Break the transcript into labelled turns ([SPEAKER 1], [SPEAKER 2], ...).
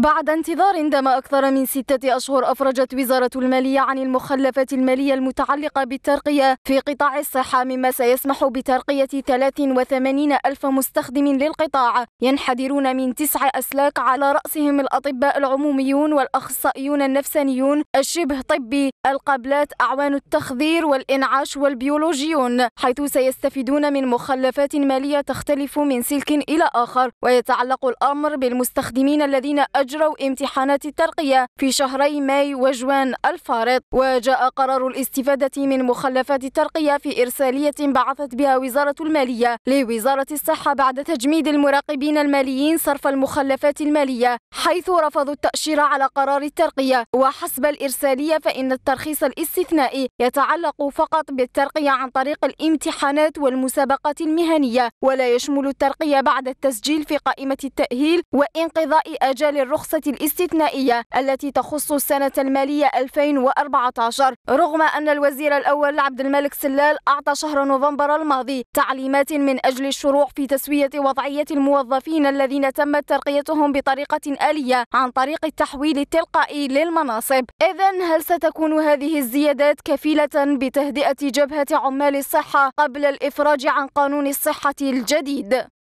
[SPEAKER 1] بعد انتظار دام أكثر من ستة أشهر أفرجت وزارة المالية عن المخلفات المالية المتعلقة بالترقية في قطاع الصحة مما سيسمح بترقية 83 ألف مستخدم للقطاع ينحدرون من تسع أسلاك على رأسهم الأطباء العموميون والأخصائيون النفسانيون الشبه طبي القبلات أعوان التخذير والإنعاش والبيولوجيون حيث سيستفيدون من مخلفات مالية تختلف من سلك إلى آخر ويتعلق الأمر بالمستخدمين الذين أجروا امتحانات الترقية في شهري ماي وجوان الفارط وجاء قرار الاستفادة من مخلفات الترقية في إرسالية بعثت بها وزارة المالية لوزارة الصحة بعد تجميد المراقبين الماليين صرف المخلفات المالية حيث رفضوا التأشير على قرار الترقية وحسب الإرسالية فإن الترخيص الاستثنائي يتعلق فقط بالترقية عن طريق الامتحانات والمسابقات المهنية ولا يشمل الترقية بعد التسجيل في قائمة التأهيل وانقضاء أجال الرخصة الرخصة الاستثنائية التي تخص السنة المالية 2014 رغم أن الوزير الأول عبد الملك سلال أعطى شهر نوفمبر الماضي تعليمات من أجل الشروع في تسوية وضعية الموظفين الذين تمت ترقيتهم بطريقة آلية عن طريق التحويل التلقائي للمناصب إذا هل ستكون هذه الزيادات كفيلة بتهدئة جبهة عمال الصحة قبل الإفراج عن قانون الصحة الجديد